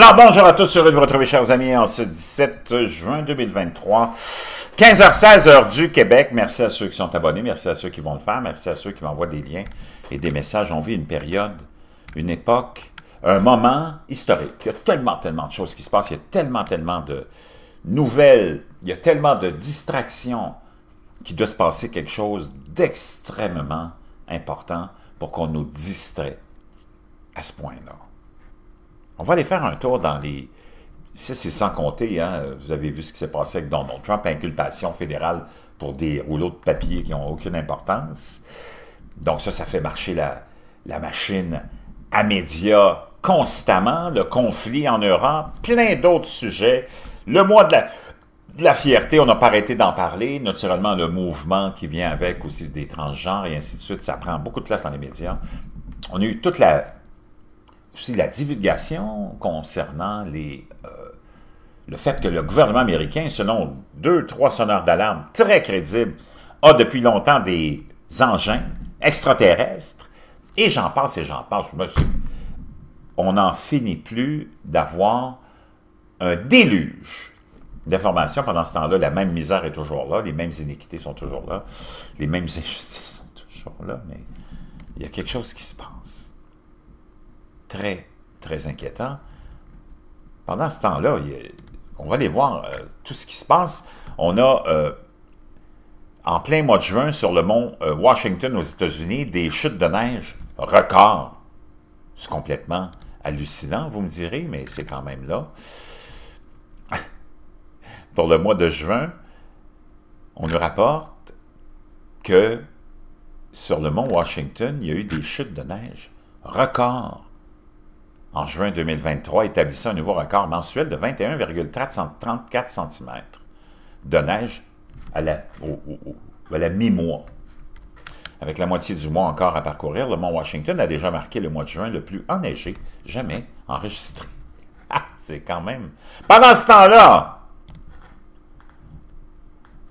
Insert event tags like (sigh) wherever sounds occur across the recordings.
Alors, bonjour à tous, heureux de vous retrouver, chers amis, en ce 17 juin 2023, 15h16, heure du Québec. Merci à ceux qui sont abonnés, merci à ceux qui vont le faire, merci à ceux qui m'envoient des liens et des messages. On vit une période, une époque, un moment historique. Il y a tellement, tellement de choses qui se passent, il y a tellement, tellement de nouvelles, il y a tellement de distractions qu'il doit se passer quelque chose d'extrêmement important pour qu'on nous distrait à ce point-là. On va aller faire un tour dans les... Ça, c'est sans compter, hein, vous avez vu ce qui s'est passé avec Donald Trump, inculpation fédérale pour des rouleaux de papier qui n'ont aucune importance. Donc ça, ça fait marcher la, la machine à médias constamment, le conflit en Europe, plein d'autres sujets. Le mois de la, de la fierté, on n'a pas arrêté d'en parler. Naturellement, le mouvement qui vient avec aussi des transgenres et ainsi de suite, ça prend beaucoup de place dans les médias. On a eu toute la aussi la divulgation concernant les, euh, le fait que le gouvernement américain, selon deux, trois sonneurs d'alarme très crédibles, a depuis longtemps des engins extraterrestres, et j'en pense et j'en pense, Monsieur. On n'en finit plus d'avoir un déluge d'informations. Pendant ce temps-là, la même misère est toujours là, les mêmes iniquités sont toujours là, les mêmes injustices sont toujours là, mais il y a quelque chose qui se passe très, très inquiétant. Pendant ce temps-là, on va aller voir euh, tout ce qui se passe. On a, euh, en plein mois de juin, sur le mont euh, Washington aux États-Unis, des chutes de neige record. C'est complètement hallucinant, vous me direz, mais c'est quand même là. (laughs) Pour le mois de juin, on nous rapporte que sur le mont Washington, il y a eu des chutes de neige records en juin 2023 établissant un nouveau record mensuel de 21,334 cm de neige à la, mi-mois. Avec la moitié du mois encore à parcourir, le mont Washington a déjà marqué le mois de juin le plus enneigé jamais enregistré. (laughs) Ah, c'est quand même... Pendant ce temps-là,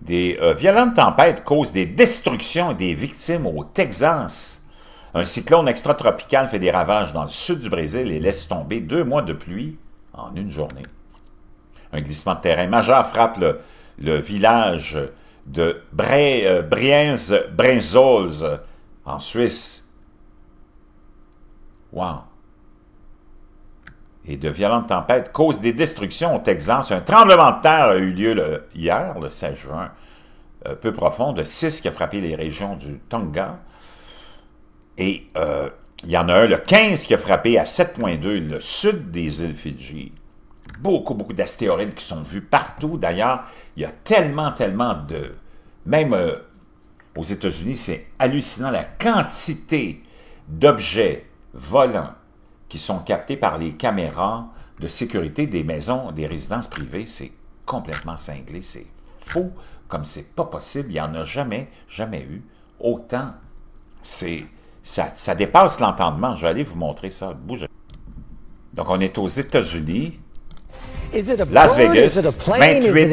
des euh, violentes tempêtes causent des destructions et des victimes au Texas. Un cyclone extratropical fait des ravages dans le sud du Brésil et laisse tomber deux mois de pluie en une journée. Un glissement de terrain majeur frappe le, village de euh, brienz en Suisse. Wow! Et de violentes tempêtes causent des destructions au Texas. Un tremblement de terre a eu lieu hier, le 16 juin, euh, peu profond, de 6 qui a frappé les régions du Tonga, et euh, il y en a un, le 15, qui a frappé à 7,2, le sud des îles Fidji. Beaucoup, beaucoup d'astéroïdes qui sont vus partout. D'ailleurs, il y a tellement, tellement de... Même euh, aux États-Unis, c'est hallucinant la quantité d'objets volants qui sont captés par les caméras de sécurité des maisons, des résidences privées. C'est complètement cinglé, c'est faux, comme c'est pas possible. Il n'y en a jamais, jamais eu autant. C'est ça, dépasse l'entendement. Je vais aller vous montrer ça. Bougez. Donc, on est aux États-Unis. Las Vegas, 28 avril.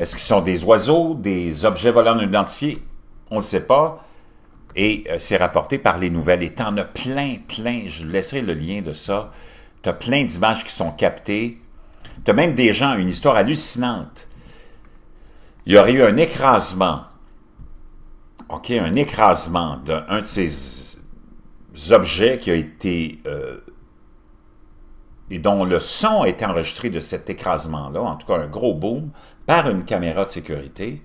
Est-ce qu'ils sont des oiseaux, des objets volants non identifiés? On ne sait pas. Et euh, c'est rapporté par les nouvelles. Et t'en as plein, plein. Je laisserai le lien de ça. T'as plein d'images qui sont captées. T'as même des gens, une histoire hallucinante. Il y aurait eu un écrasement OK, un écrasement d'un de ces objets qui a été... Euh, et dont le son a été enregistré de cet écrasement-là, en tout cas un gros boom, par une caméra de sécurité.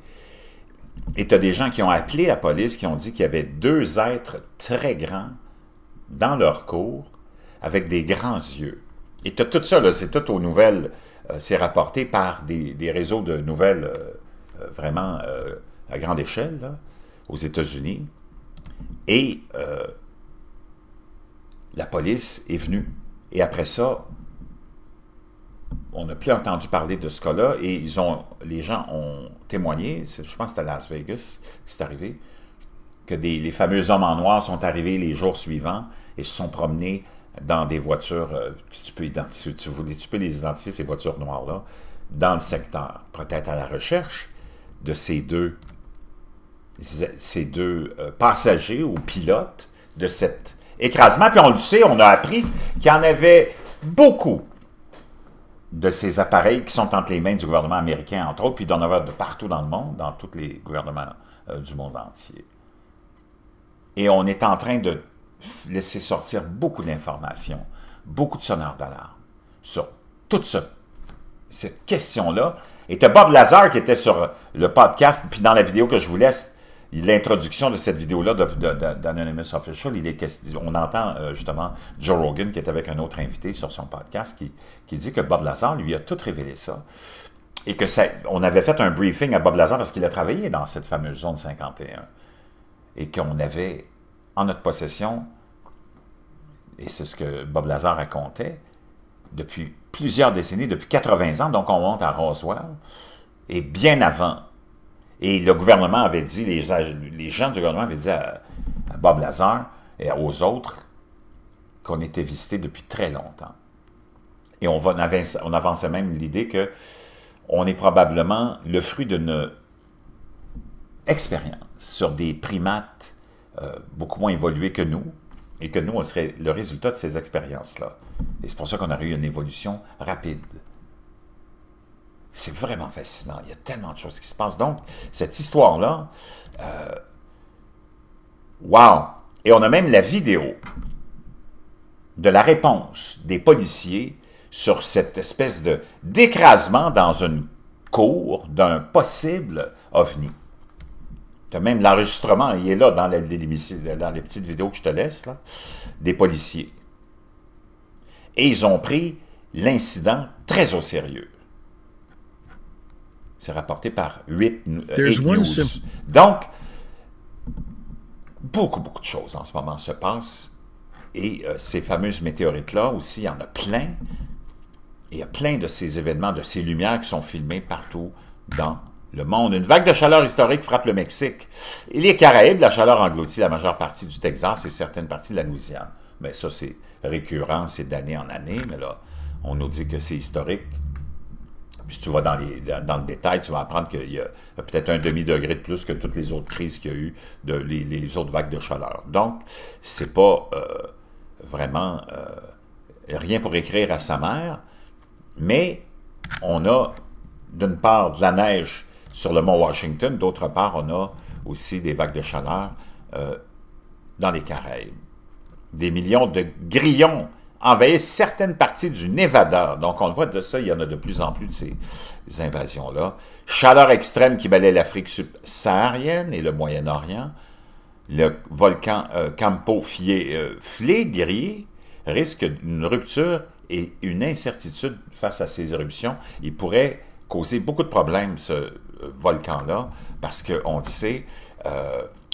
Et tu as des gens qui ont appelé la police, qui ont dit qu'il y avait deux êtres très grands dans leur cours, avec des grands yeux. Et tu as tout ça, c'est tout aux nouvelles, euh, c'est rapporté par des, réseaux de nouvelles euh, vraiment à grande échelle. Là aux États-Unis et euh, la police est venue. Et après ça, on n'a plus entendu parler de ce cas-là et ils ont, les gens ont témoigné, je pense que c'était à Las Vegas, c'est arrivé, que des, les fameux hommes en noir sont arrivés les jours suivants et se sont promenés dans des voitures euh, tu peux identifier, tu peux les identifier, ces voitures noires-là, dans le secteur, peut-être à la recherche de ces deux ces deux euh, passagers ou pilotes de cet écrasement. Puis on le sait, on a appris qu'il y en avait beaucoup de ces appareils qui sont entre les mains du gouvernement américain, entre autres, puis d'en avoir de partout dans le monde, dans tous les gouvernements euh, du monde entier. Et on est en train de laisser sortir beaucoup d'informations, beaucoup de sonneurs d'alarme sur toute cette question-là. Et Bob Lazar qui était sur le podcast, puis dans la vidéo que je vous laisse, l'introduction de cette vidéo-là d'Anonymous Official, il est, on entend euh, justement Joe Rogan, qui est avec un autre invité sur son podcast, qui, dit que Bob Lazar lui a tout révélé ça. Et que on avait fait un briefing à Bob Lazar parce qu'il a travaillé dans cette fameuse zone 51. Et qu'on avait en notre possession, et c'est ce que Bob Lazar racontait, depuis plusieurs décennies, depuis 80 ans, donc on monte à Roswell, et bien avant et le gouvernement avait dit, les, gens du gouvernement avaient dit à, Bob Lazar et aux autres qu'on était visités depuis très longtemps. Et on, on, avançait, même l'idée que on est probablement le fruit d'une expérience sur des primates euh, beaucoup moins évolués que nous, et que nous, on serait le résultat de ces expériences-là. Et c'est pour ça qu'on a eu une évolution rapide. C'est vraiment fascinant. Il y a tellement de choses qui se passent. Donc, cette histoire-là, euh, wow! Et on a même la vidéo de la réponse des policiers sur cette espèce de d'écrasement dans une cour d'un possible ovni. Tu as même l'enregistrement, il est là dans les, petites vidéos que je te laisse, des policiers. Et ils ont pris l'incident très au sérieux. C'est rapporté par 8, euh, news. Donc, beaucoup, beaucoup de choses en ce moment se passent. Et euh, ces fameuses météorites-là aussi, il y en a plein. il y a plein de ces événements, de ces lumières qui sont filmées partout dans le monde. Une vague de chaleur historique frappe le Mexique. Et les Caraïbes, la chaleur engloutit la majeure partie du Texas et certaines parties de la Louisiane. Mais ça, c'est récurrent, c'est d'année en année. Mais là, on nous dit que c'est historique. Puis si tu vas dans, dans le détail, tu vas apprendre qu'il y a peut-être un demi-degré de plus que toutes les autres crises qu'il y a eu, de, les, autres vagues de chaleur. Donc, c'est pas euh, vraiment euh, rien pour écrire à sa mère, mais on a d'une part de la neige sur le mont Washington, d'autre part, on a aussi des vagues de chaleur euh, dans les Caraïbes. Des millions de grillons envahir certaines parties du Nevada. Donc, on le voit de ça, il y en a de plus en plus de ces invasions-là. Chaleur extrême qui balaye l'Afrique subsaharienne et le Moyen-Orient. Le volcan euh, Campo euh, Flegri risque une rupture et une incertitude face à ces éruptions. Il pourrait causer beaucoup de problèmes, ce euh, volcan-là, parce qu'on le sait,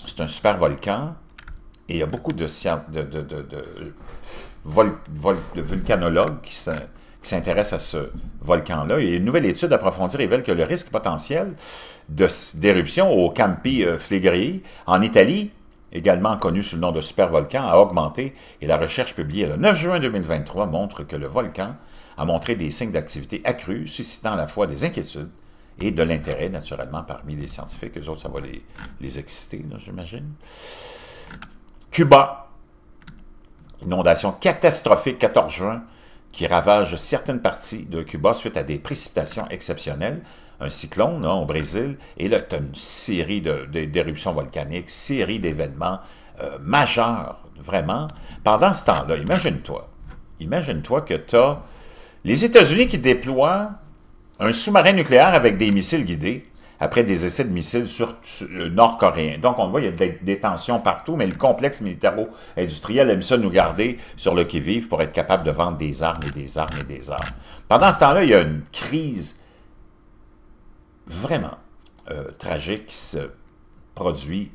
c'est un super volcan et il y a beaucoup de, de vol, qui s'intéresse à ce volcan-là. Et une nouvelle étude approfondie révèle que le risque potentiel d'éruption au Campi euh, Flegrei en Italie, également connu sous le nom de supervolcan, a augmenté et la recherche publiée le 9 juin 2023 montre que le volcan a montré des signes d'activité accrue, suscitant à la fois des inquiétudes et de l'intérêt, naturellement, parmi les scientifiques. Eux autres, ça va les, les exciter, j'imagine. Cuba, Inondation catastrophique 14 juin qui ravage certaines parties de Cuba suite à des précipitations exceptionnelles, un cyclone hein, au Brésil, et là, as une série d'éruptions volcaniques, série d'événements euh, majeurs, vraiment. Pendant ce temps-là, imagine-toi, imagine-toi que tu as les États-Unis qui déploient un sous-marin nucléaire avec des missiles guidés après des essais de missiles sur, le euh, nord-coréen. Donc, on voit, il y a des, tensions partout, mais le complexe militaro-industriel aime ça nous garder sur le qui-vive pour être capable de vendre des armes et des armes et des armes. Pendant ce temps-là, il y a une crise vraiment euh, tragique qui se produit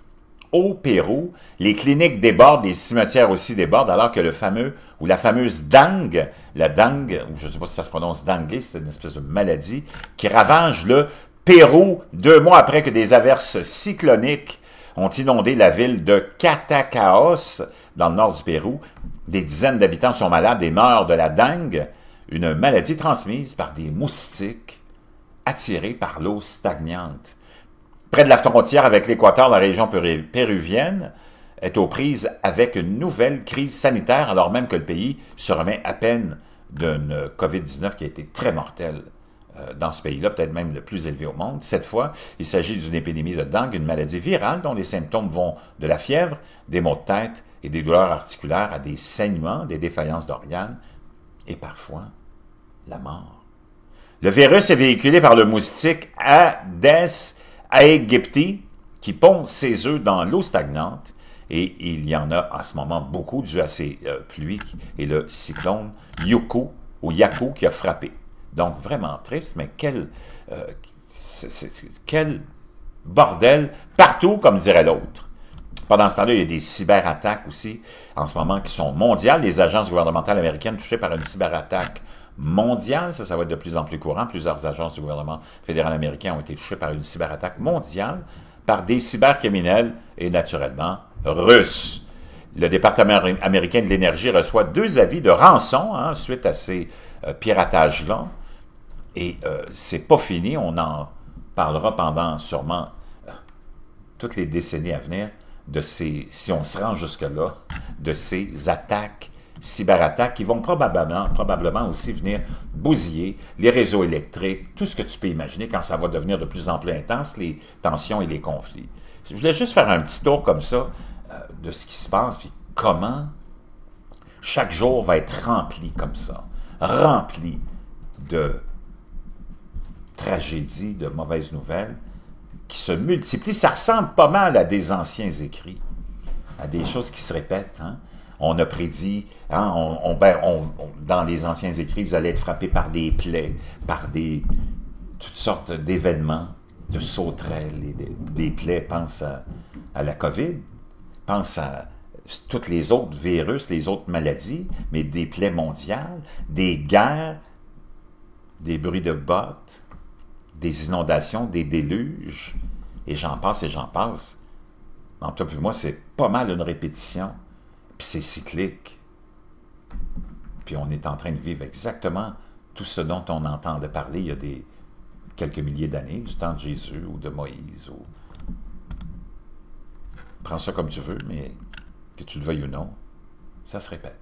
au Pérou. Les cliniques débordent, les cimetières aussi débordent, alors que le fameux, ou la fameuse dengue, la dengue, ou je ne sais pas si ça se prononce dengue, c'est une espèce de maladie, qui ravage le Pérou, deux mois après que des averses cycloniques ont inondé la ville de Catacaos, dans le nord du Pérou. Des dizaines d'habitants sont malades et meurent de la dengue, une maladie transmise par des moustiques attirés par l'eau stagnante. Près de la frontière avec l'Équateur, la région péruvienne est aux prises avec une nouvelle crise sanitaire, alors même que le pays se remet à peine d'une COVID-19 qui a été très mortelle. Euh, dans ce pays-là, peut-être même le plus élevé au monde. Cette fois, il s'agit d'une épidémie de dengue, une maladie virale dont les symptômes vont de la fièvre, des maux de tête et des douleurs articulaires à des saignements, des défaillances d'organes et parfois la mort. Le virus est véhiculé par le moustique Aedes aegypti qui pond ses œufs dans l'eau stagnante et il y en a en ce moment beaucoup dû à ces euh, pluies et le cyclone Yoko ou Yaku qui a frappé donc, vraiment triste, mais euh, quel, bordel partout, comme dirait l'autre. Pendant ce temps-là, il y a des cyberattaques aussi, en ce moment, qui sont mondiales. Les agences gouvernementales américaines touchées par une cyberattaque mondiale, ça, ça va être de plus en plus courant. Plusieurs agences du gouvernement fédéral américain ont été touchées par une cyberattaque mondiale par des cybercriminels et, naturellement, russes le département américain de l'énergie reçoit deux avis de rançon hein, suite à ces euh, piratages-là. Et euh, c'est pas fini, on en parlera pendant sûrement euh, toutes les décennies à venir de ces, si on se rend jusque-là, de ces attaques, cyberattaques qui vont probablement, probablement aussi venir bousiller les réseaux électriques, tout ce que tu peux imaginer quand ça va devenir de plus en plus intense, les tensions et les conflits. Je voulais juste faire un petit tour comme ça euh, de ce qui se passe, puis comment chaque jour va être rempli comme ça, rempli de tragédie de mauvaises nouvelles qui se multiplient. Ça ressemble pas mal à des anciens écrits, à des choses qui se répètent. Hein. On a prédit, hein, ben, on, dans les anciens écrits, vous allez être frappé par des plaies, par des toutes sortes d'événements, de sauterelles, et des plaies. Pense à, la COVID, pense à toutes les autres virus, les autres maladies, mais des plaies mondiales, des guerres, des bruits de bottes, des inondations, des déluges, et j'en passe et j'en passe. En tout cas, moi, c'est pas mal une répétition, puis c'est cyclique. Puis on est en train de vivre exactement tout ce dont on entend de parler il y a des quelques milliers d'années, du temps de Jésus ou de Moïse. Ou... Prends ça comme tu veux, mais que tu le veuilles ou non, ça se répète.